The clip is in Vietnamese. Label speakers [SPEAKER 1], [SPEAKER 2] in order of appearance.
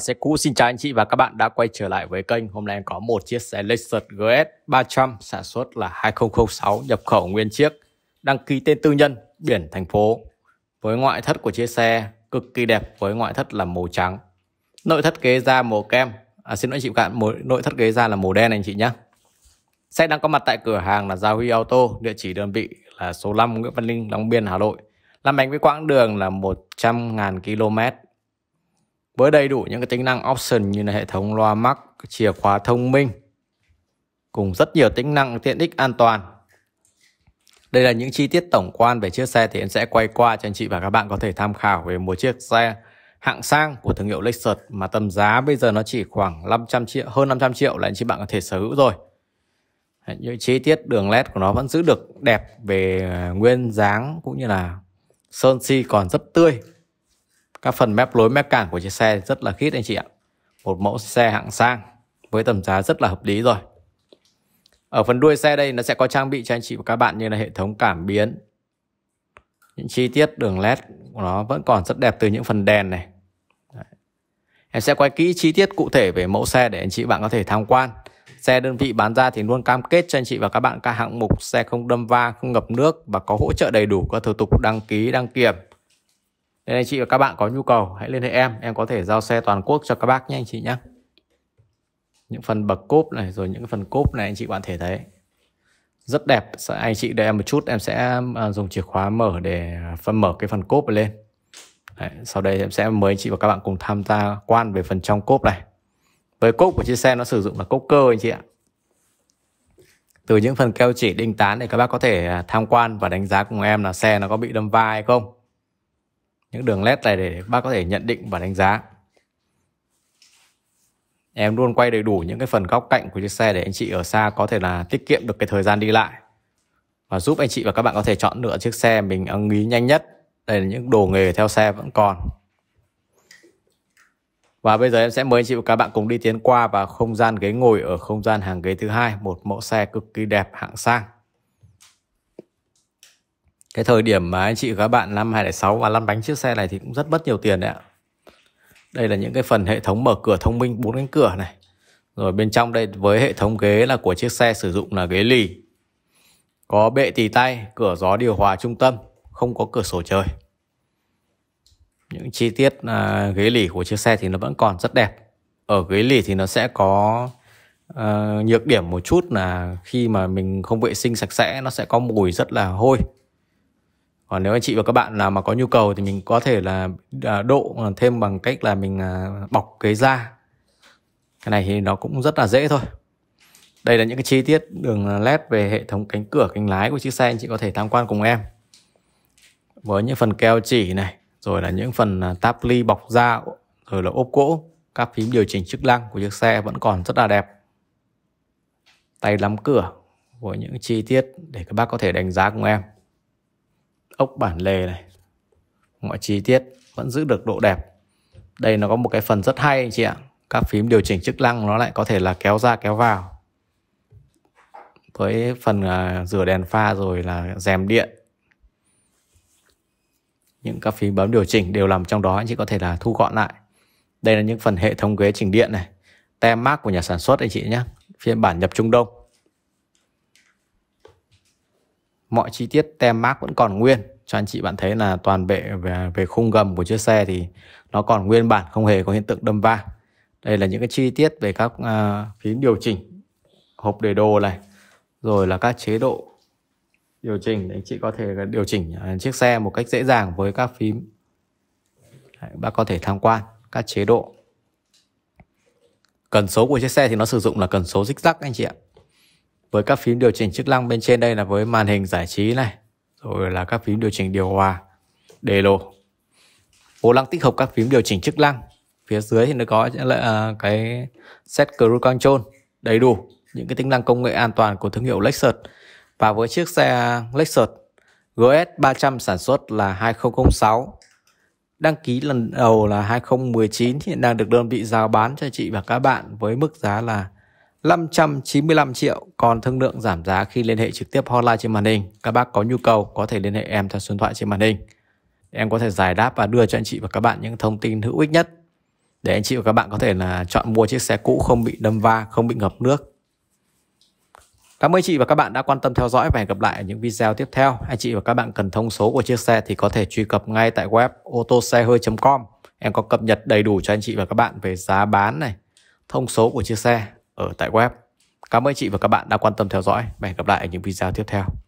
[SPEAKER 1] xe cũ xin chào anh chị và các bạn đã quay trở lại với kênh. Hôm nay em có một chiếc xe Lexus GS 300 sản xuất là 2006 nhập khẩu nguyên chiếc, đăng ký tên tư nhân, biển thành phố. Với ngoại thất của chiếc xe cực kỳ đẹp với ngoại thất là màu trắng. Nội thất ghế da màu kem. À, xin lỗi anh chị các bạn, nội thất ghế da là màu đen anh chị nhé. Xe đang có mặt tại cửa hàng là Gia Huy Auto, địa chỉ đơn vị là số 5 Nguyễn Văn Linh, Long Biên, Hà Nội. Làm bánh với quãng đường là 100.000 km với đầy đủ những cái tính năng option như là hệ thống loa mắc, chìa khóa thông minh cùng rất nhiều tính năng tiện ích an toàn. Đây là những chi tiết tổng quan về chiếc xe thì em sẽ quay qua cho anh chị và các bạn có thể tham khảo về một chiếc xe hạng sang của thương hiệu Lexus mà tầm giá bây giờ nó chỉ khoảng 500 triệu, hơn 500 triệu là anh chị bạn có thể sở hữu rồi. Những chi tiết đường led của nó vẫn giữ được đẹp về nguyên dáng cũng như là sơn si còn rất tươi các phần mép lối mép cản của chiếc xe rất là khít anh chị ạ một mẫu xe hạng sang với tầm giá rất là hợp lý rồi ở phần đuôi xe đây nó sẽ có trang bị cho anh chị và các bạn như là hệ thống cảm biến những chi tiết đường led của nó vẫn còn rất đẹp từ những phần đèn này em sẽ quay kỹ chi tiết cụ thể về mẫu xe để anh chị bạn có thể tham quan xe đơn vị bán ra thì luôn cam kết cho anh chị và các bạn các hạng mục xe không đâm va không ngập nước và có hỗ trợ đầy đủ các thủ tục đăng ký đăng kiểm nên anh chị và các bạn có nhu cầu hãy liên hệ em em có thể giao xe toàn quốc cho các bác nhé anh chị nhé những phần bậc cốp này rồi những phần cốp này anh chị bạn thể thấy rất đẹp anh chị đợi em một chút em sẽ à, dùng chìa khóa mở để phân mở cái phần cốp lên Đấy, sau đây em sẽ mời anh chị và các bạn cùng tham gia quan về phần trong cốp này với cốp của chiếc xe nó sử dụng là cốp cơ anh chị ạ từ những phần keo chỉ đinh tán thì các bác có thể à, tham quan và đánh giá cùng em là xe nó có bị đâm vai hay không những đường nét này để bác có thể nhận định và đánh giá em luôn quay đầy đủ những cái phần góc cạnh của chiếc xe để anh chị ở xa có thể là tiết kiệm được cái thời gian đi lại và giúp anh chị và các bạn có thể chọn lựa chiếc xe mình ưng ý nhanh nhất đây là những đồ nghề theo xe vẫn còn và bây giờ em sẽ mời anh chị và các bạn cùng đi tiến qua vào không gian ghế ngồi ở không gian hàng ghế thứ hai một mẫu xe cực kỳ đẹp hạng sang cái thời điểm mà anh chị và các bạn năm 2006 và lăn bánh chiếc xe này thì cũng rất mất nhiều tiền đấy ạ đây là những cái phần hệ thống mở cửa thông minh bốn cánh cửa này rồi bên trong đây với hệ thống ghế là của chiếc xe sử dụng là ghế lì có bệ tì tay cửa gió điều hòa trung tâm không có cửa sổ trời những chi tiết à, ghế lì của chiếc xe thì nó vẫn còn rất đẹp ở ghế lì thì nó sẽ có à, nhược điểm một chút là khi mà mình không vệ sinh sạch sẽ nó sẽ có mùi rất là hôi còn nếu anh chị và các bạn nào mà có nhu cầu thì mình có thể là à, độ thêm bằng cách là mình à, bọc cái da cái này thì nó cũng rất là dễ thôi đây là những cái chi tiết đường à, led về hệ thống cánh cửa cánh lái của chiếc xe anh chị có thể tham quan cùng em với những phần keo chỉ này rồi là những phần táp ly bọc da rồi là ốp gỗ các phím điều chỉnh chức năng của chiếc xe vẫn còn rất là đẹp tay lắm cửa với những chi tiết để các bác có thể đánh giá cùng em ốc bản lề này mọi chi tiết vẫn giữ được độ đẹp đây nó có một cái phần rất hay anh chị ạ các phím điều chỉnh chức năng nó lại có thể là kéo ra kéo vào với phần à, rửa đèn pha rồi là rèm điện những các phím bấm điều chỉnh đều nằm trong đó anh chị có thể là thu gọn lại đây là những phần hệ thống ghế chỉnh điện này tem mát của nhà sản xuất anh chị nhé phiên bản nhập trung đông mọi chi tiết tem mác vẫn còn nguyên cho anh chị bạn thấy là toàn bệ về, về khung gầm của chiếc xe thì nó còn nguyên bản không hề có hiện tượng đâm va đây là những cái chi tiết về các uh, à, phím điều chỉnh hộp để đồ này rồi là các chế độ điều chỉnh để anh chị có thể điều chỉnh à, chiếc xe một cách dễ dàng với các phím Đấy, bác có thể tham quan các chế độ cần số của chiếc xe thì nó sử dụng là cần số rích rắc anh chị ạ với các phím điều chỉnh chức năng bên trên đây là với màn hình giải trí này rồi là các phím điều chỉnh điều hòa đề lộ vô lăng tích hợp các phím điều chỉnh chức năng phía dưới thì nó có à, cái set cruise control đầy đủ những cái tính năng công nghệ an toàn của thương hiệu Lexus và với chiếc xe Lexus GS 300 sản xuất là 2006 đăng ký lần đầu là 2019 hiện đang được đơn vị giao bán cho chị và các bạn với mức giá là 595 triệu còn thương lượng giảm giá khi liên hệ trực tiếp hotline trên màn hình. Các bác có nhu cầu có thể liên hệ em theo số điện thoại trên màn hình. Em có thể giải đáp và đưa cho anh chị và các bạn những thông tin hữu ích nhất để anh chị và các bạn có thể là chọn mua chiếc xe cũ không bị đâm va, không bị ngập nước. Cảm ơn chị và các bạn đã quan tâm theo dõi và hẹn gặp lại ở những video tiếp theo. Anh chị và các bạn cần thông số của chiếc xe thì có thể truy cập ngay tại web otoxehơi.com. Em có cập nhật đầy đủ cho anh chị và các bạn về giá bán này, thông số của chiếc xe ở tại web. Cảm ơn chị và các bạn đã quan tâm theo dõi. hẹn gặp lại ở những video tiếp theo.